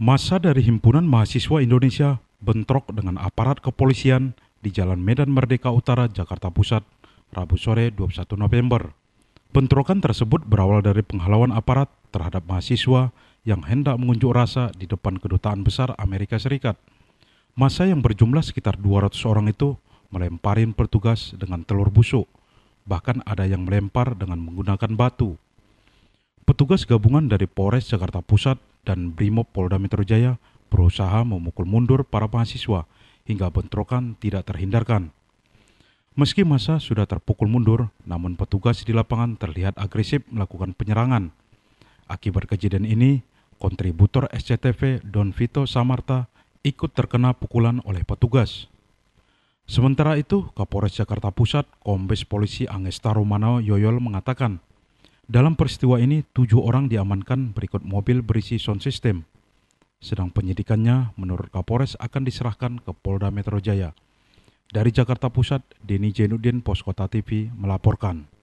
Masa dari Himpunan Mahasiswa Indonesia bentrok dengan aparat kepolisian di Jalan Medan Merdeka Utara, Jakarta Pusat, Rabu sore 21 November. Bentrokan tersebut berawal dari penghalauan aparat terhadap mahasiswa yang hendak mengunjuk rasa di depan kedutaan besar Amerika Serikat. Masa yang berjumlah sekitar 200 orang itu melemparin petugas dengan telur busuk. Bahkan ada yang melempar dengan menggunakan batu. Petugas gabungan dari Polres Jakarta Pusat dan Brimob Polda Metro Jaya berusaha memukul mundur para mahasiswa hingga bentrokan tidak terhindarkan. Meski masa sudah terpukul mundur, namun petugas di lapangan terlihat agresif melakukan penyerangan. Akibat kejadian ini, kontributor SCTV Don Vito Samarta ikut terkena pukulan oleh petugas. Sementara itu, Kapolres Jakarta Pusat, Kombes Polisi Angesta Romano Yoyol mengatakan, dalam peristiwa ini, tujuh orang diamankan berikut mobil berisi sound system. Sedang penyidikannya, menurut Kapolres akan diserahkan ke Polda Metro Jaya. Dari Jakarta Pusat, Denny Jenudin, Poskota TV, melaporkan.